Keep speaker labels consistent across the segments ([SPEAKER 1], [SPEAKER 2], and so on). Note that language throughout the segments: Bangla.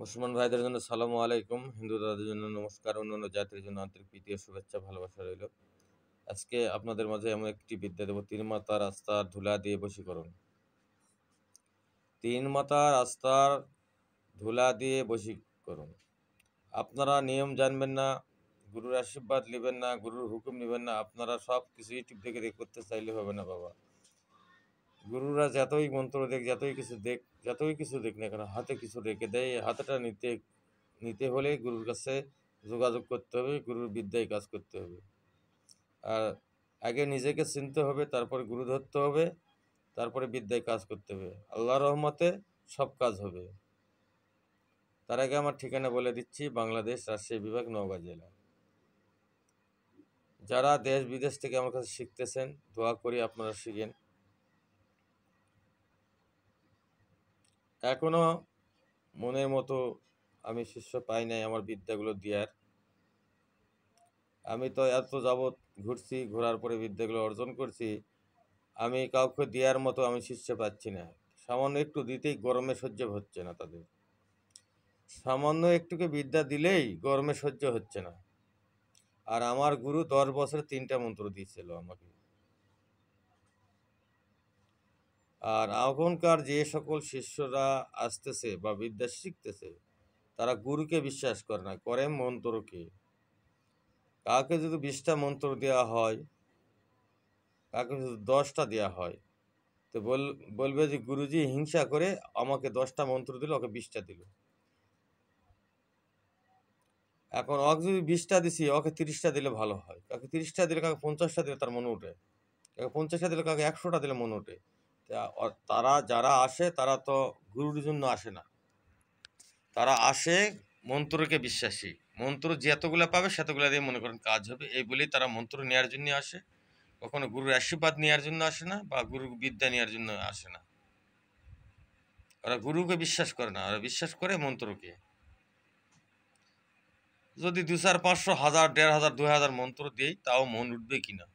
[SPEAKER 1] মুসলমান ভাইদের জন্য সালাম আলাইকুম হিন্দু দাদাদের জন্য নমস্কার অন্যান্য জাতির জন্য আন্তরিক প্রীতি ও শুভেচ্ছা ভালোবাসা রইল আজকে আপনাদের মাঝে এমন একটি বিদ্যা দেব তিন মাতা রাস্তার ধুলা দিয়ে বশীকরণ তিন মাতা রাস্তার ধুলা দিয়ে বশীকরণ আপনারা নিয়ম জানবেন না গুরুর আশীর্বাদ নেবেন না গুরুর হুকুম নেবেন না আপনারা সব কিছু ইউটিউব থেকে করতে চাইলে হবে না বাবা গুরুরা যতই মন্ত্র দেখ যতই কিছু দেখ যতই কিছু দেখ না কেন হাতে কিছু রেখে দেয় হাতেটা নিতে নিতে হলে গুরুর কাছে যোগাযোগ করতে হবে গুরুর বিদ্যায় কাজ করতে হবে আর আগে নিজেকে চিনতে হবে তারপরে গুরু ধরতে হবে তারপরে বিদ্যায় কাজ করতে হবে আল্লাহ রহমতে সব কাজ হবে তার আগে আমার ঠিকানা বলে দিচ্ছি বাংলাদেশ রাজশাহী বিভাগ নওগাঁ জেলা যারা দেশ বিদেশ থেকে আমার কাছে শিখতেছেন দোয়া করি আপনারা শিখেন এখনও মনের মতো আমি শিষ্য পাই নাই আমার বিদ্যাগুলো দেওয়ার আমি তো এত যাবৎ ঘুরছি ঘোরার পরে বিদ্যাগুলো অর্জন করছি আমি কাউকে দেওয়ার মতো আমি শিষ্য পাচ্ছি না সামান্য একটু দিতেই গরমে সহ্য হচ্ছে না তাদের সামান্য একটুকে বিদ্যা দিলেই গরমে সহ্য হচ্ছে না আর আমার গুরু দশ বছরে তিনটা মন্ত্র দিয়েছিল আমাকে আর এখনকার যে সকল শিষ্যরা আসতেছে বা বিদ্যা শিখতেছে তারা গুরুকে বিশ্বাস করে না করে মন্ত্রকে কাকে যদি বিশটা মন্ত্র দেওয়া হয় কাকে যদি দশটা দেওয়া হয় তো বল বলবে যে গুরুজি হিংসা করে আমাকে দশটা মন্ত্র দিল ওকে বিশটা দিল এখন ওকে যদি বিশটা দিছি ওকে তিরিশটা দিলে ভালো হয় কাকে তিরিশটা দিলে কাকে পঞ্চাশটা দিলে তার মনে ওঠে কাকে পঞ্চাশটা দিলে কাকে একশোটা দিলে মনে ওঠে তারা যারা আসে তারা তো গুরুর জন্য আসে না তারা আসে মন্ত্রকে বিশ্বাসী মন্ত্র যতগুলো পাবে সেতগুলো দিয়ে মনে করেন কাজ হবে এই বলেই তারা মন্ত্র নেওয়ার জন্য আসে কখনো গুরুর আশীর্বাদ নেওয়ার জন্য আসে না বা গুরু বিদ্যা নেওয়ার জন্য আসে না ওরা গুরুকে বিশ্বাস করে না ওরা বিশ্বাস করে মন্ত্রকে যদি দু চার পাঁচশো হাজার দেড় হাজার দু হাজার মন্ত্র দিই তাও মন উঠবে কিনা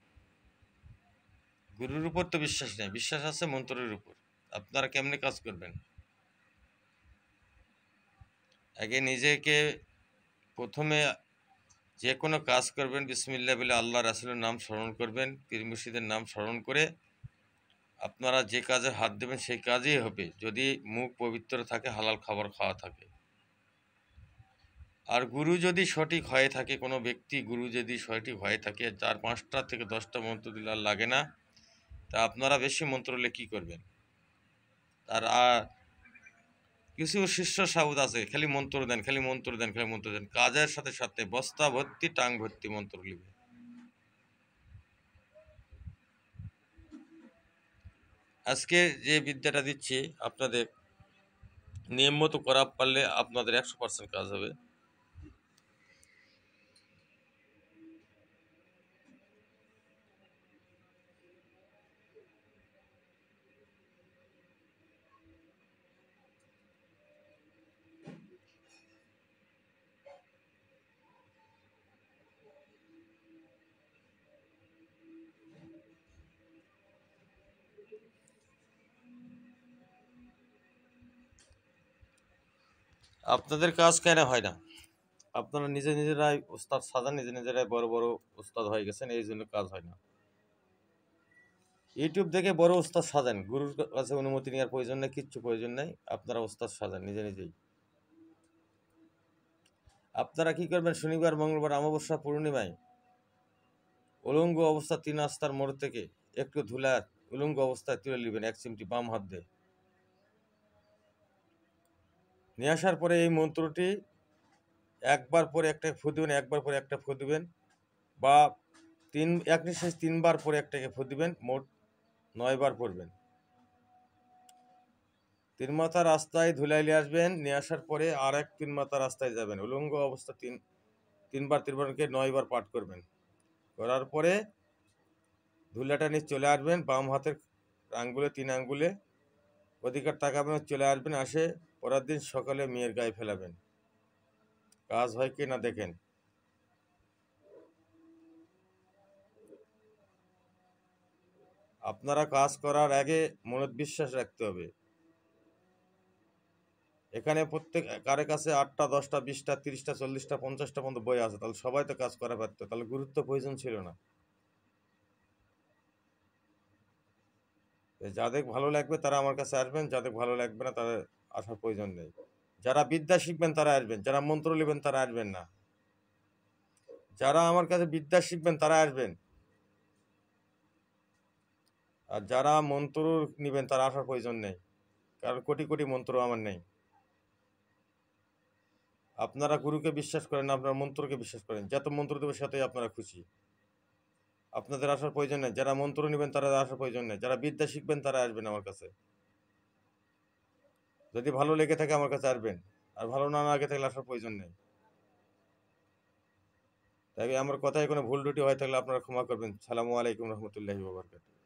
[SPEAKER 1] গুরুর উপর তো বিশ্বাস নেই বিশ্বাস আছে মন্ত্রের উপর আপনারা কেমনে কাজ করবেন আগে নিজেকে প্রথমে যে কোনো কাজ করবেন বিসমিল্লা বলে আল্লাহ রাসুলের নাম স্মরণ করবেন পীর মুর্শিদের নাম স্মরণ করে আপনারা যে কাজে হাত দেবেন সেই কাজেই হবে যদি মুখ পবিত্র থাকে হালাল খাবার খাওয়া থাকে আর গুরু যদি সঠিক হয়ে থাকে কোনো ব্যক্তি গুরু যদি সঠিক হয়ে থাকে চার পাঁচটা থেকে দশটা মন্ত্র দিলে আর লাগে না তা আপনারা বেশি মন্ত্র হলে কী করবেন আর কিছু শিষ্য সাউদ আছে খালি মন্ত্র দেন খালি মন্ত্র দেন খালি মন্ত্র দেন কাজের সাথে সাথে বস্তা ভর্তি টাং ভর্তি মন্ত্র লিবে আজকে যে বিদ্যাটা দিচ্ছি আপনাদের নিয়ম মতো করা পারলে আপনাদের একশো পার্সেন্ট কাজ হবে আপনাদের কাজ কেন হয় না আপনারা নিজে নিজেরাই উস্তাদ সাজা নিজে নিজেরাই বড় বড় উস্তাদ হয়ে গেছেন এই জন্য কাজ হয় না ইউটিউব দেখে বড় উস্তাদ সাজান গুরুর কাছে অনুমতি নেওয়ার প্রয়োজন নেই কিচ্ছু প্রয়োজন নেই আপনারা উস্তাদ সাজান নিজে নিজেই আপনারা কি করবেন শনিবার মঙ্গলবার অমাবস্যা পূর্ণিমায় উলঙ্গ অবস্থা তিন আস্তার মোড় থেকে একটু ধুলার উলঙ্গ অবস্থায় তুলে নেবেন এক চিমটি বাম হাত দিয়ে নিয়ে আসার পরে এই মন্ত্রটি একবার পরে একটাকে ফু দেবেন একবার পরে একটা ফু দেবেন বা তিন এক নিঃশ্বাস তিনবার পরে একটাকে ফু দেবেন মোট নয়বার পড়বেন তিন মাথা রাস্তায় ধুলাইলে আসবেন নিয়ে আসার পরে আর এক তিন মাথা রাস্তায় যাবেন উলঙ্গ অবস্থা তিন তিনবার তিনবারকে নয়বার পাঠ করবেন করার পরে ধুলাটা নিয়ে চলে আসবেন বাম হাতের আঙ্গুলে তিন আঙ্গুলে অধিকার তাকাবেন চলে আসবেন আসে পরের দিন সকালে মেয়ের গায়ে ফেলাবেন কাজ হয় কি না দেখেন আপনারা কাজ করার আগে মনত বিশ্বাস রাখতে হবে এখানে প্রত্যেক কারের কাছে আটটা দশটা বিশটা তিরিশটা চল্লিশটা পঞ্চাশটা পর্যন্ত বই আছে তাহলে সবাই তো কাজ করা পারতো তাহলে গুরুত্ব প্রয়োজন ছিল না যাদের ভালো লাগবে তারা আমার কাছে আসবেন যাদের ভালো লাগবে না তাদের আসার প্রয়োজন নেই যারা বিদ্যা শিখবেন তারা আসবেন যারা মন্ত্র নেবেন তারা আসবেন না যারা আমার কাছে বিদ্যা শিখবেন তারা আসবেন আর যারা মন্ত্র নেবেন তারা আসার প্রয়োজন নেই কারণ কোটি কোটি মন্ত্র আমার নেই আপনারা গুরুকে বিশ্বাস করেন আপনারা মন্ত্রকে বিশ্বাস করেন যত মন্ত্র দেবে সাথেই আপনারা খুশি আপনাদের আসার প্রয়োজন নেই যারা মন্ত্র নেবেন তারা আসার প্রয়োজন নেই যারা বিদ্যা শিখবেন তারা আসবেন আমার কাছে যদি ভালো লেগে থাকে আমার কাছে আসবেন আর ভালো না লাগে থাকলে আসার প্রয়োজন নেই তাই আমার কথায় কোনো ভুল ডুটি হয় থাকলে আপনারা ক্ষমা করবেন সালামু আলাইকুম রহমতুল্লাহি কাছে